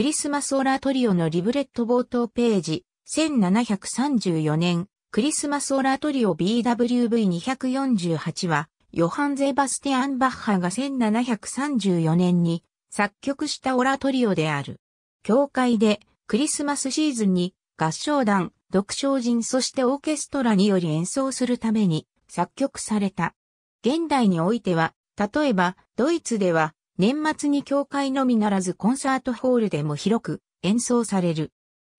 クリスマスオラトリオのリブレット冒頭ページ、1734年、クリスマスオラトリオ BWV248 は、ヨハン・ゼバスティアン・バッハが1734年に作曲したオラトリオである。教会でクリスマスシーズンに合唱団、独唱人そしてオーケストラにより演奏するために作曲された。現代においては、例えばドイツでは年末に教会のみならずコンサートホールでも広く演奏される。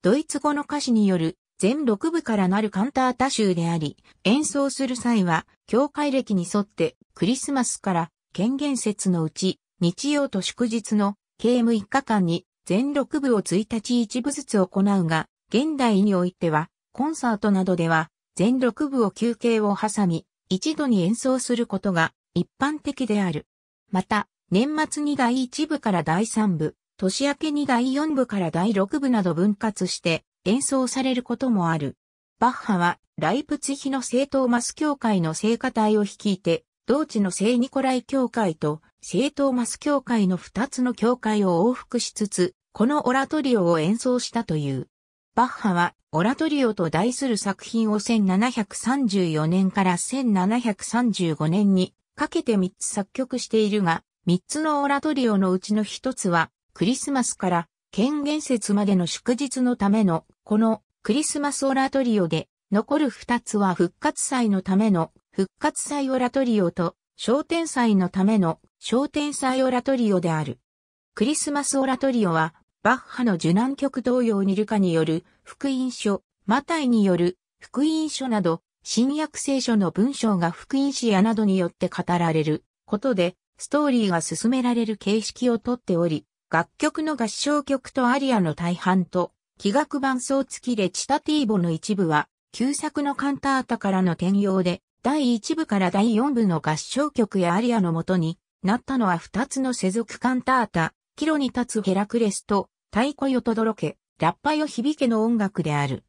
ドイツ語の歌詞による全6部からなるカンタータ集であり、演奏する際は、教会歴に沿ってクリスマスから権限節のうち、日曜と祝日の務1日間に全6部を1日1部ずつ行うが、現代においては、コンサートなどでは、全6部を休憩を挟み、一度に演奏することが一般的である。また、年末に第1部から第3部、年明けに第4部から第6部など分割して演奏されることもある。バッハは、ライプツヒの聖トーマス教会の聖歌隊を率いて、同地の聖ニコライ教会と聖トーマス教会の2つの教会を往復しつつ、このオラトリオを演奏したという。バッハは、オラトリオと題する作品を1734年から1735年にかけて3つ作曲しているが、三つのオラトリオのうちの一つは、クリスマスから権限節までの祝日のための、このクリスマスオラトリオで、残る二つは復活祭のための復活祭オラトリオと、商店祭のための商店祭オラトリオである。クリスマスオラトリオは、バッハの受難曲同様にルカによる福音書、マタイによる福音書など、新約聖書の文章が福音詩やなどによって語られることで、ストーリーが進められる形式をとっており、楽曲の合唱曲とアリアの大半と、器楽伴奏付きレチタティーボの一部は、旧作のカンタータからの転用で、第一部から第四部の合唱曲やアリアのもとになったのは二つの世俗カンタータ、キロに立つヘラクレスと、太鼓よとどろけ、ラッパよ響けの音楽である。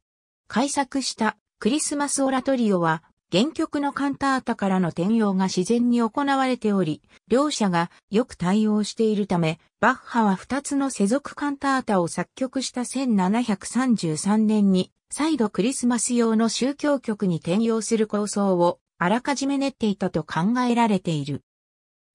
改作したクリスマスオラトリオは原曲のカンタータからの転用が自然に行われており、両者がよく対応しているため、バッハは2つの世俗カンタータを作曲した1733年に、再度クリスマス用の宗教曲に転用する構想をあらかじめ練っていたと考えられている。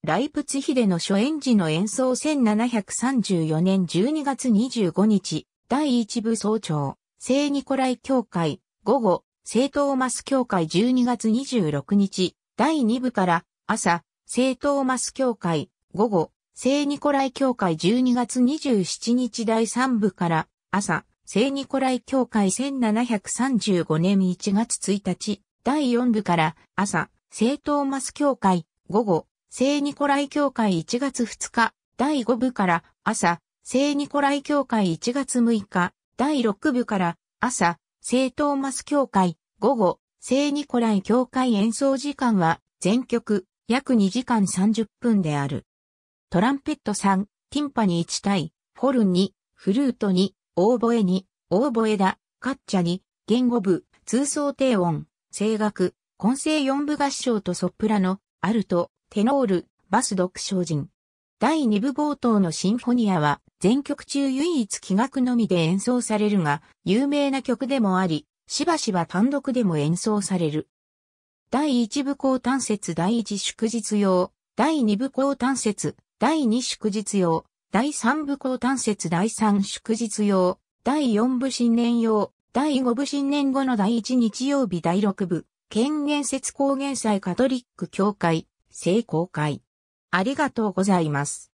ライプツヒでの初演時の演奏1734年12月25日、第1部総長、聖ニコライ教会、午後、聖トーマス教会12月26日、第2部から朝、聖トーマス教会、午後、聖ニコライ教会12月27日第3部から朝、聖ニコライ教会1735年1月1日、第4部から朝、聖トーマス教会、午後、聖ニコライ教会1月2日、第5部から朝、聖ニコライ教会1月6日、第6部から朝、聖トーマス教会、午後、聖ニコライ教会演奏時間は、全曲、約2時間30分である。トランペット3、ティンパニ1対、ホルン2、フルート2、オーボエ2、オーボエだ、カッチャ2、言語部、通奏低音、声楽、混声4部合唱とソプラノ、アルト、テノール、バス独唱人。第2部冒頭のシンフォニアは、全曲中唯一気楽のみで演奏されるが、有名な曲でもあり、しばしば単独でも演奏される。第1部高単節第1祝日用、第2部高単節、第2祝日用、第3部高単節第3祝日用、第4部新年用、第5部新年後の第1日曜日第6部、権限節高原祭カトリック教会、聖公会。ありがとうございます。